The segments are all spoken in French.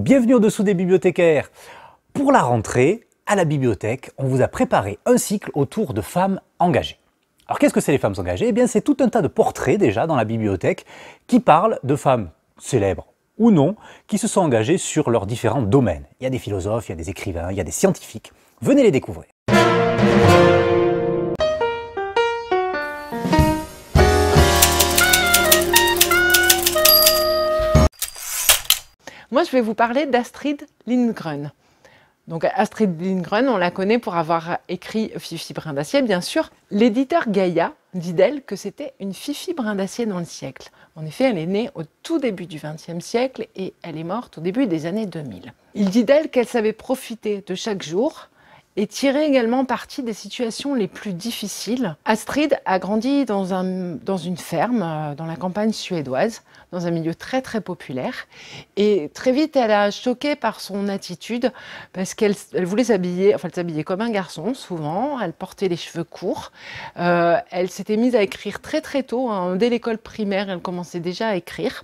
Bienvenue au-dessous des bibliothécaires. Pour la rentrée, à la bibliothèque, on vous a préparé un cycle autour de femmes engagées. Alors qu'est-ce que c'est les femmes engagées Eh bien c'est tout un tas de portraits déjà dans la bibliothèque qui parlent de femmes célèbres ou non, qui se sont engagées sur leurs différents domaines. Il y a des philosophes, il y a des écrivains, il y a des scientifiques. Venez les découvrir. Moi, je vais vous parler d'Astrid Lindgren. Donc Astrid Lindgren, on la connaît pour avoir écrit Fifi Brin d'acier, bien sûr. L'éditeur Gaïa dit d'elle que c'était une Fifi Brin d'acier dans le siècle. En effet, elle est née au tout début du XXe siècle et elle est morte au début des années 2000. Il dit d'elle qu'elle savait profiter de chaque jour, et tirer également parti des situations les plus difficiles. Astrid a grandi dans, un, dans une ferme euh, dans la campagne suédoise, dans un milieu très très populaire. Et très vite, elle a choqué par son attitude parce qu'elle voulait s'habiller, enfin elle s'habillait comme un garçon souvent, elle portait les cheveux courts. Euh, elle s'était mise à écrire très très tôt, hein. dès l'école primaire, elle commençait déjà à écrire,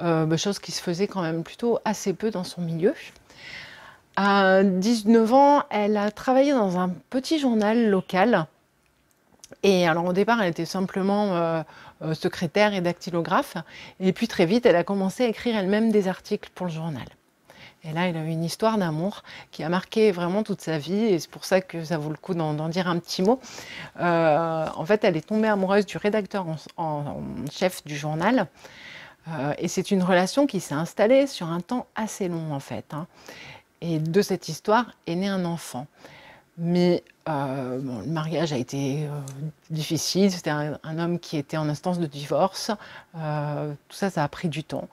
euh, bah, chose qui se faisait quand même plutôt assez peu dans son milieu. À 19 ans, elle a travaillé dans un petit journal local. Et alors au départ, elle était simplement euh, euh, secrétaire et dactylographe. Et puis très vite, elle a commencé à écrire elle-même des articles pour le journal. Et là, elle a eu une histoire d'amour qui a marqué vraiment toute sa vie, et c'est pour ça que ça vaut le coup d'en dire un petit mot. Euh, en fait, elle est tombée amoureuse du rédacteur en, chef du journal, et c'est une relation qui s'est installée sur un temps assez long, en fait. Hein. Et de cette histoire est né un enfant. Mais euh, le mariage a été euh, difficile, c'était un, homme qui était en instance de divorce, euh, tout ça, ça a pris du temps.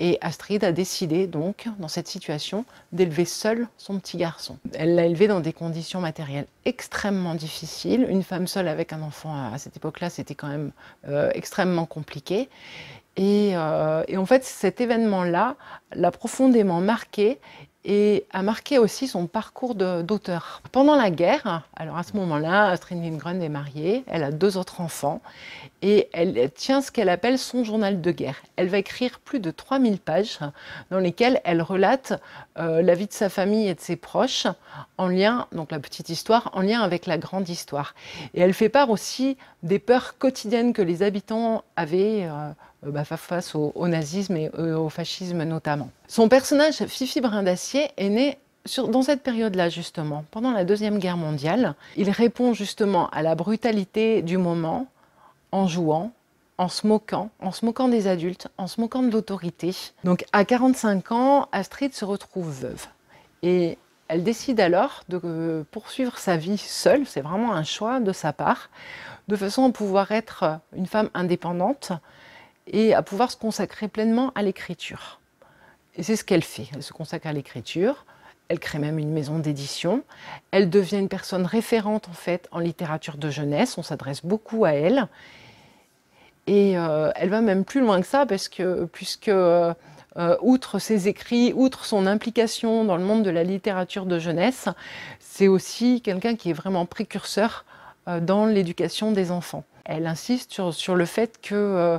Et Astrid a décidé donc, dans cette situation, d'élever seule son petit garçon. Elle l'a élevé dans des conditions matérielles extrêmement difficiles. Une femme seule avec un enfant à, cette époque-là, c'était quand même extrêmement compliqué. Et, et en fait, cet événement-là l'a profondément marqué et a marqué aussi son parcours d'auteur. Pendant la guerre, alors à ce moment-là, Astrid Lindgren est mariée, elle a deux autres enfants et elle tient ce qu'elle appelle son journal de guerre. Elle va écrire plus de 3000 pages dans lesquelles elle relate euh, la vie de sa famille et de ses proches en lien, donc la petite histoire, en lien avec la grande histoire. Et elle fait part aussi des peurs quotidiennes que les habitants avaient. Euh, euh, bah, face au, nazisme et euh, au fascisme notamment. Son personnage, Fifi Brindacier, est né dans cette période-là, justement, pendant la Deuxième Guerre mondiale, il répond justement à la brutalité du moment en jouant, en se moquant, en se moquant des adultes, en se moquant de l'autorité. Donc à 45 ans, Astrid se retrouve veuve. Et elle décide alors de euh, poursuivre sa vie seule, c'est vraiment un choix de sa part, de façon à pouvoir être une femme indépendante, et à pouvoir se consacrer pleinement à l'écriture. Et c'est ce qu'elle fait. Elle se consacre à l'écriture. Elle crée même une maison d'édition. Elle devient une personne référente en fait en littérature de jeunesse. On s'adresse beaucoup à elle. Et euh, elle va même plus loin que ça parce que puisque euh, outre ses écrits, outre son implication dans le monde de la littérature de jeunesse, c'est aussi quelqu'un qui est vraiment précurseur euh, dans l'éducation des enfants. Elle insiste sur, sur le fait que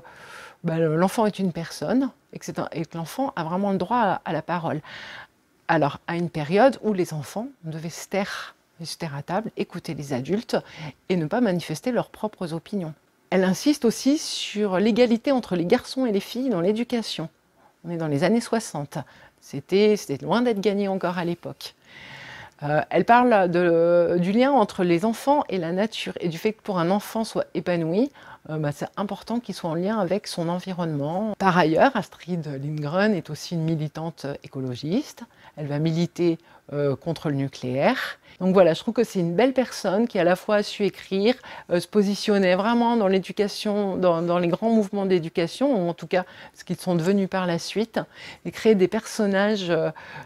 bah, l'enfant est une personne et que, l'enfant a vraiment le droit à, la parole. Alors, à une période où les enfants devaient se taire, à table, écouter les adultes et ne pas manifester leurs propres opinions. Elle insiste aussi sur l'égalité entre les garçons et les filles dans l'éducation. On est dans les années 60. C'était loin d'être gagné encore à l'époque. Euh, elle parle du lien entre les enfants et la nature et du fait que pour un enfant soit épanoui, euh, bah, c'est important qu'il soit en lien avec son environnement. Par ailleurs, Astrid Lindgren est aussi une militante écologiste. Elle va militer euh, contre le nucléaire. Donc voilà, je trouve que c'est une belle personne qui à la fois a su écrire, euh, se positionner vraiment dans l'éducation, dans, les grands mouvements d'éducation, ou en tout cas ce qu'ils sont devenus par la suite, et créer des personnages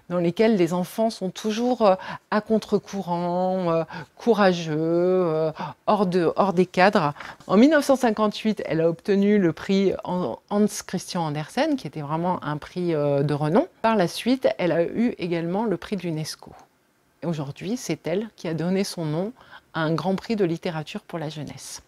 dans lesquels les enfants sont toujours à contre-courant, courageux, hors, de, hors des cadres. En 1950, 1958, elle a obtenu le prix Hans Christian Andersen, qui était vraiment un prix euh, de renom. Par la suite, elle a eu également le prix de l'UNESCO. Aujourd'hui, c'est elle qui a donné son nom à un grand prix de littérature pour la jeunesse.